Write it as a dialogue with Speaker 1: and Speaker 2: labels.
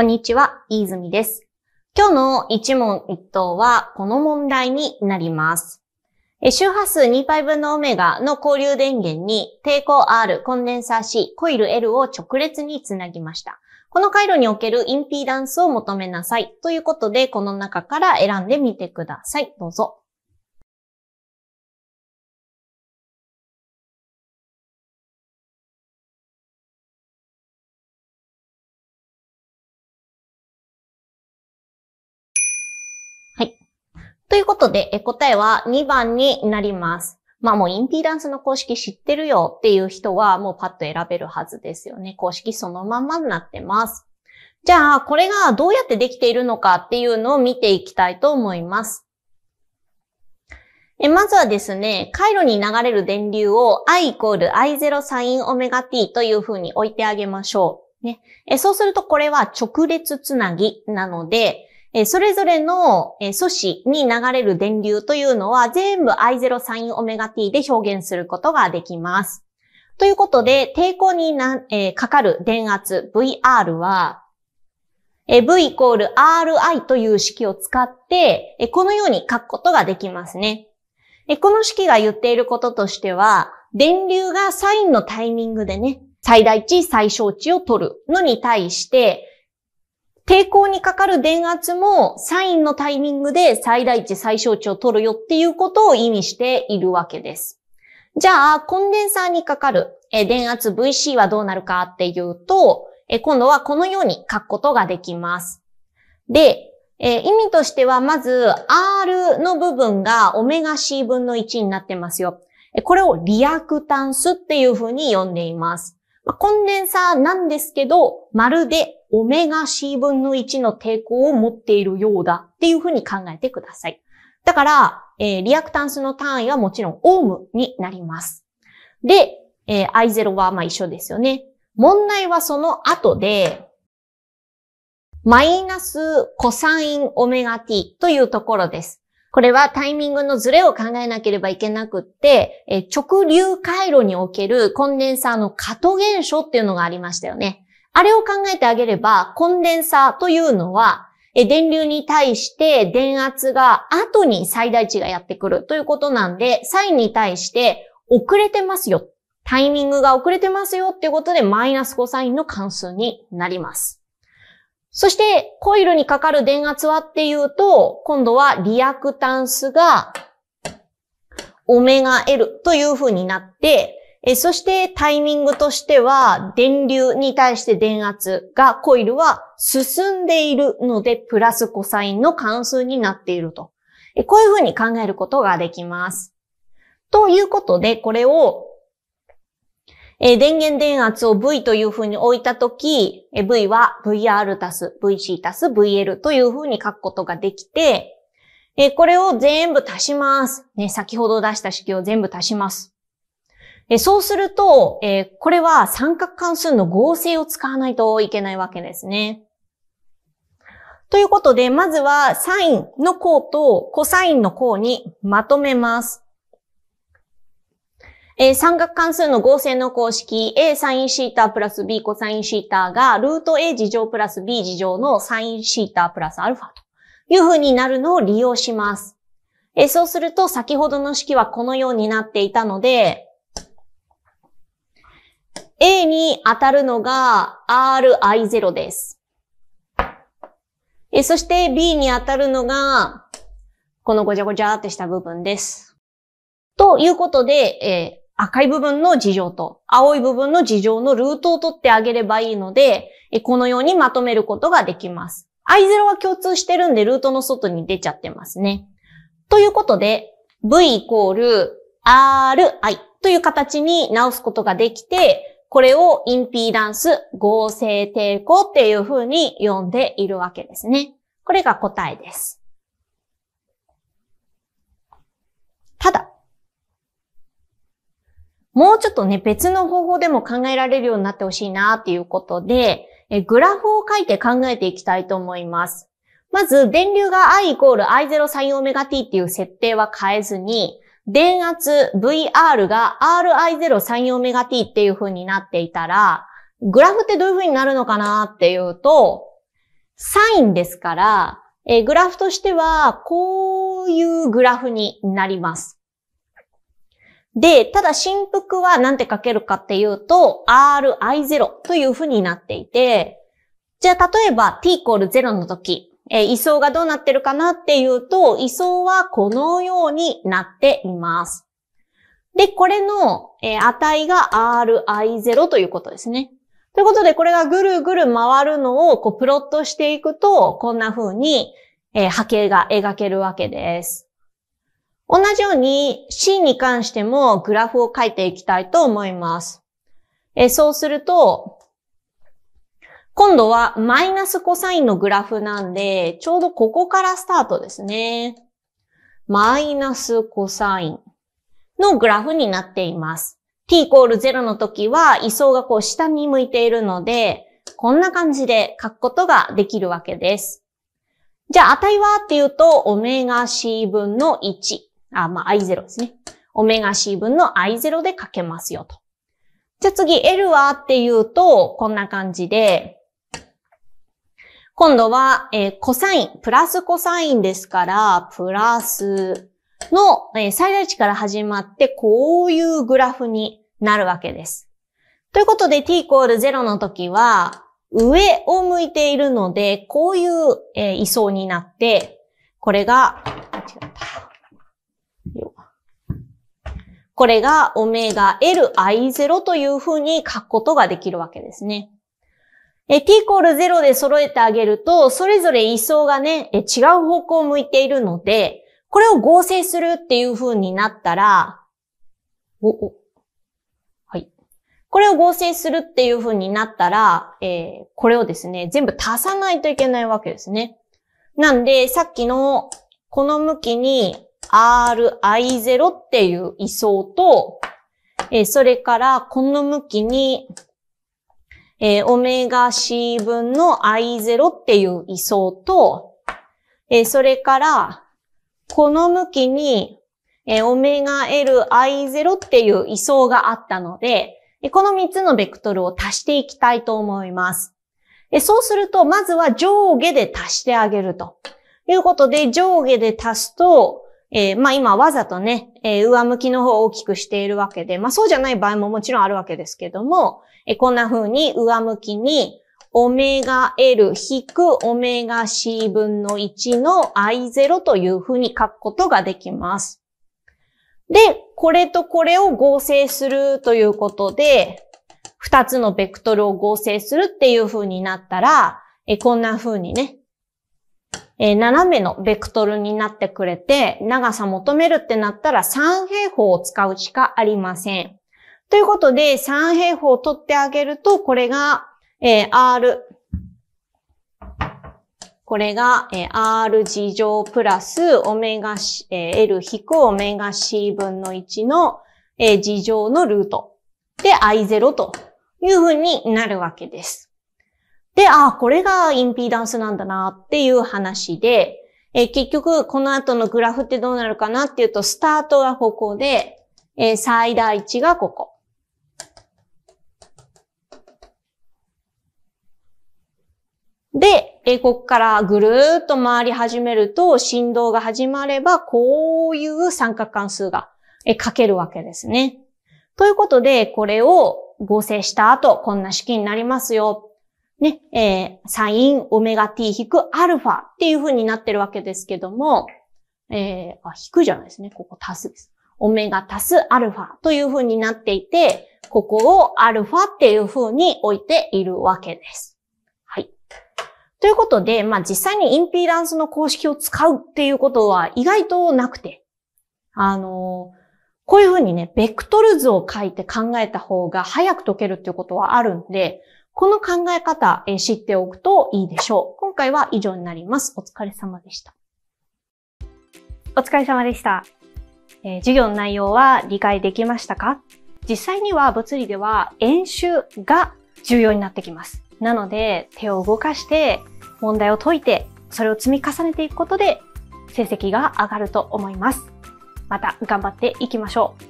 Speaker 1: こんにちは、飯泉です。今日の一問一答はこの問題になります。周波数2 π 分のオメガの交流電源に抵抗 R、コンデンサー C、コイル L を直列につなぎました。この回路におけるインピーダンスを求めなさい。ということで、この中から選んでみてください。どうぞ。ということで、え答えは2番になります。まあもうインピーダンスの公式知ってるよっていう人はもうパッと選べるはずですよね。公式そのままになってます。じゃあ、これがどうやってできているのかっていうのを見ていきたいと思います。えまずはですね、回路に流れる電流を i イコール i0 サインオメガ t というふうに置いてあげましょう。ね、えそうするとこれは直列つなぎなので、えそれぞれの、え素子に流れる電流というのは全部 I0 サインオメガ t で表現することができます。ということで、抵抗にな、えかかる電圧 VR は、え V イコール RI という式を使って、えこのように書くことができますね。えこの式が言っていることとしては、電流がサインのタイミングでね、最大値、最小値を取るのに対して、抵抗にかかる電圧もサインのタイミングで最大値最小値を取るよっていうことを意味しているわけです。じゃあ、コンデンサーにかかる電圧 VC はどうなるかっていうと、今度はこのように書くことができます。で、え意味としては、まず R の部分がオメガ C 分の1になってますよ。これをリアクタンスっていうふうに呼んでいます。コンデンサーなんですけど、まるでオメガ C 分の1の抵抗を持っているようだっていうふうに考えてください。だから、えー、リアクタンスの単位はもちろんオームになります。で、えー、I0 はまあ一緒ですよね。問題はその後で、マイナスコサインオメガ t というところです。これはタイミングのズレを考えなければいけなくって、え直流回路におけるコンデンサーの過渡現象っていうのがありましたよね。あれを考えてあげれば、コンデンサーというのは、電流に対して電圧が後に最大値がやってくるということなんで、サインに対して遅れてますよ。タイミングが遅れてますよっていうことで、マイナスコサインの関数になります。そして、コイルにかかる電圧はっていうと、今度はリアクタンスがオメガ L という風になって、えそしてタイミングとしては、電流に対して電圧がコイルは進んでいるので、プラスコサインの関数になっていると。えこういうふうに考えることができます。ということで、これを、え電源電圧を V というふうに置いたとき、V は VR たす VC たす VL というふうに書くことができて、えこれを全部足します。ね、先ほど出した式を全部足します。えそうすると、えこれは三角関数の合成を使わないといけないわけですね。ということで、まずはサインの項とコサインの項にまとめます。えー、三角関数の合成の公式 A サインシータプラス B コサインシータがルート A 事乗プラス B 事乗のサインシータプラスアルファという風になるのを利用します。えー、そうすると先ほどの式はこのようになっていたので、A に当たるのが RI0 です。そして B に当たるのが、このごちゃごちゃってした部分です。ということで、えー、赤い部分の事情と青い部分の事情のルートを取ってあげればいいので、このようにまとめることができます。I0 は共通してるんで、ルートの外に出ちゃってますね。ということで、V イコール RI という形に直すことができて、これをインピーダンス合成抵抗っていうふうに呼んでいるわけですね。これが答えです。ただ、もうちょっとね、別の方法でも考えられるようになってほしいなっていうことで、えグラフを書いて考えていきたいと思います。まず、電流が I イコール I0 sin オメガ t っていう設定は変えずに、電圧 VR が RI034MT っていう風になっていたら、グラフってどういう風になるのかなっていうと、サインですから、えー、グラフとしては、こういうグラフになります。で、ただ振幅は何て書けるかっていうと、RI0 という風になっていて、じゃあ例えば t イコール0の時、え位相がどうなってるかなっていうと、位相はこのようになっています。で、これの、え値が RI0 ということですね。ということで、これがぐるぐる回るのをこうプロットしていくと、こんな風に、え波形が描けるわけです。同じように C に関してもグラフを書いていきたいと思います。えそうすると、今度はマイナスコサインのグラフなんで、ちょうどここからスタートですね。マイナスコサインのグラフになっています。t イコール0の時は位相がこう下に向いているので、こんな感じで書くことができるわけです。じゃあ値はっていうと、オメガ c 分の1。あ、まあ i0 ですね。オメガ c 分の i0 で書けますよと。じゃあ次 L はっていうと、こんな感じで、今度は、えー、コサイン、プラスコサインですから、プラスの、えー、最大値から始まって、こういうグラフになるわけです。ということで、t イコール0の時は、上を向いているので、こういう、えー、位相になって、これが、違った。これがオメガ LI0 というふうに書くことができるわけですね。え t イコール0で揃えてあげると、それぞれ位相がね、え違う方向を向いているので、これを合成するっていう風になったら、お、お、はい。これを合成するっていう風になったら、えー、これをですね、全部足さないといけないわけですね。なんで、さっきのこの向きに RI0 っていう位相と、えー、それからこの向きにえー、オメガ C 分の I0 っていう位相と、えー、それから、この向きに、えー、オメガ LI0 っていう位相があったので、この3つのベクトルを足していきたいと思います。そうすると、まずは上下で足してあげると。いうことで、上下で足すと、えー、まあ今わざとね、えー、上向きの方を大きくしているわけで、まあそうじゃない場合ももちろんあるわけですけども、えー、こんな風に上向きに、オメガ L 引くオメガ C 分の1の I0 という風に書くことができます。で、これとこれを合成するということで、二つのベクトルを合成するっていう風になったら、えこんな風にね、えー、斜めのベクトルになってくれて、長さ求めるってなったら3平方を使うしかありません。ということで、3平方を取ってあげると、これが、えー、R。これが、えー、R 字乗プラス、オメガ、えー、L 引くオメガ C 分の1の、えー、乗のルート。で、I0 というふうになるわけです。で、ああ、これがインピーダンスなんだなっていう話で、えー、結局、この後のグラフってどうなるかなっていうと、スタートがここで、えー、最大値がここ。で、えー、ここからぐるーっと回り始めると、振動が始まれば、こういう三角関数が、えー、書けるわけですね。ということで、これを合成した後、こんな式になりますよね、えー、サイン、オメガ t 引くアルファっていう風になってるわけですけども、えー、あ、引くじゃないですね。ここ足すです。オメガ足すアルファという風になっていて、ここをアルファっていう風に置いているわけです。はい。ということで、まあ、実際にインピーダンスの公式を使うっていうことは意外となくて、あのー、こういう風にね、ベクトル図を書いて考えた方が早く解けるっていうことはあるんで、この考え方、え知っておくといいでしょう。今回は以上になります。お疲れ様でした。お疲れ様でした。えー、授業の内容は理解できましたか実際には物理では演習が重要になってきます。なので手を動かして問題を解いてそれを積み重ねていくことで成績が上がると思います。また頑張っていきましょう。